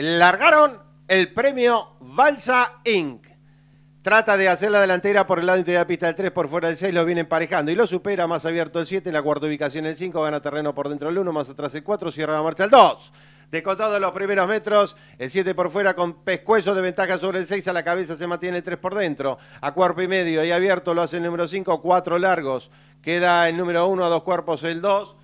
largaron el premio Balsa Inc. Trata de hacer la delantera por el lado interior de la pista del 3, por fuera del 6, lo viene emparejando y lo supera, más abierto el 7, en la cuarta ubicación el 5, gana terreno por dentro el 1, más atrás el 4, cierra la marcha el 2. Descontado los primeros metros, el 7 por fuera con pescuezo de ventaja sobre el 6 a la cabeza, se mantiene el 3 por dentro, a cuerpo y medio y abierto lo hace el número 5, 4 largos, queda el número 1 a dos cuerpos el 2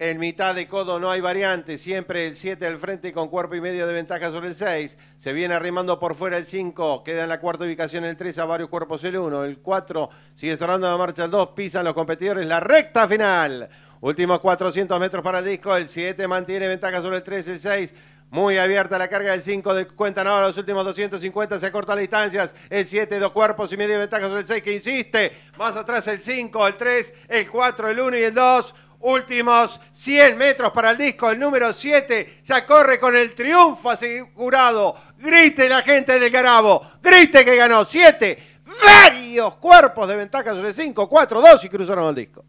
en mitad de codo no hay variante, siempre el 7 al frente con cuerpo y medio de ventaja sobre el 6. Se viene arrimando por fuera el 5, queda en la cuarta ubicación el 3 a varios cuerpos el 1. El 4 sigue cerrando la marcha el 2, pisan los competidores la recta final. Últimos 400 metros para el disco, el 7 mantiene ventaja sobre el 3, el 6. Muy abierta la carga del 5, de, cuentan ahora los últimos 250, se cortan las distancias, el 7, dos cuerpos y medio de ventaja sobre el 6 que insiste, más atrás el 5, el 3, el 4, el 1 y el 2. Últimos 100 metros para el disco, el número 7 se corre con el triunfo asegurado. Grite la gente del Garabo, grite que ganó 7, varios cuerpos de ventaja sobre 5, 4, 2 y cruzaron el disco.